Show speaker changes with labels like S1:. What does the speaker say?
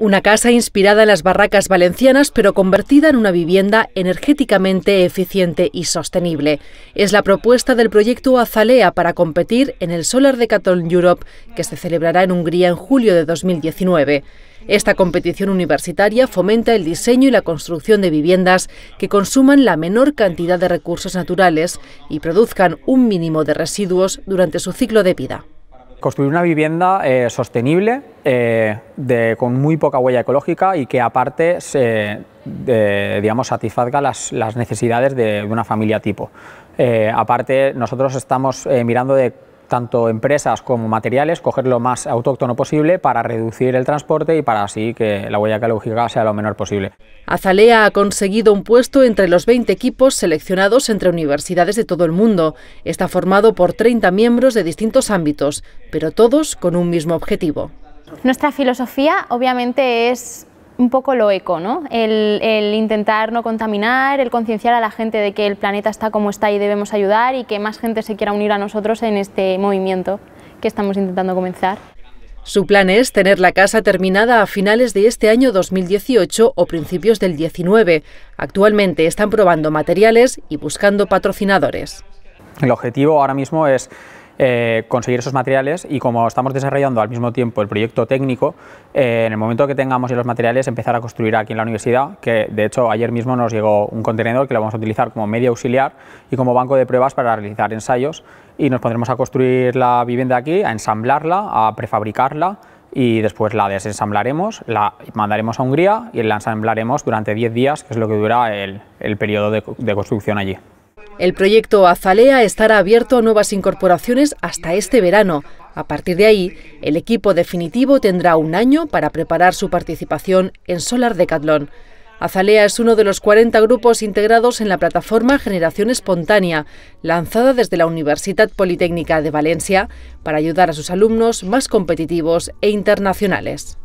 S1: Una casa inspirada en las barracas valencianas, pero convertida en una vivienda energéticamente eficiente y sostenible. Es la propuesta del proyecto Azalea para competir en el Solar Decathlon Europe, que se celebrará en Hungría en julio de 2019. Esta competición universitaria fomenta el diseño y la construcción de viviendas que consuman la menor cantidad de recursos naturales y produzcan un mínimo de residuos durante su ciclo de vida.
S2: Construir una vivienda eh, sostenible, eh, con muy poca huella ecológica y que aparte se, digamos, satisfazga las, las necesidades de, una familia tipo. Eh, aparte, nosotros estamos mirando de tanto empresas como materiales, coger lo más autóctono posible para reducir el transporte y para así que la huella ecológica sea lo menor posible.
S1: Azalea ha conseguido un puesto entre los 20 equipos seleccionados entre universidades de todo el mundo. Está formado por 30 miembros de distintos ámbitos, pero todos con un mismo objetivo.
S3: Nuestra filosofía obviamente es un poco lo eco, ¿no? el, intentar no contaminar, el concienciar a la gente de que el planeta está como está y debemos ayudar y que más gente se quiera unir a nosotros en este movimiento que estamos intentando
S1: comenzar. Su plan es tener la casa terminada a finales de este año 2018 o principios del 19. Actualmente están probando materiales y buscando patrocinadores.
S2: El objetivo ahora mismo es eh, conseguir esos materiales y como estamos desarrollando al mismo tiempo el proyecto técnico, eh, en el momento que tengamos los materiales empezar a construir aquí en la universidad, que de hecho ayer mismo nos llegó un contenedor que lo vamos a utilizar como medio auxiliar y como banco de pruebas para realizar ensayos y nos pondremos a construir la vivienda aquí, a ensamblarla, a prefabricarla y después la desensamblaremos, la mandaremos a Hungría y la ensamblaremos durante 10 días, que es lo que dura el, el periodo de construcción allí.
S1: El proyecto Azalea estará abierto a nuevas incorporaciones hasta este verano. A partir de ahí, el equipo definitivo tendrá un año para preparar su participación en Solar Decathlon. Azalea es uno de los 40 grupos integrados en la plataforma Generación Espontánea, lanzada desde la Universidad Politécnica de Valencia para ayudar a sus alumnos más competitivos e internacionales.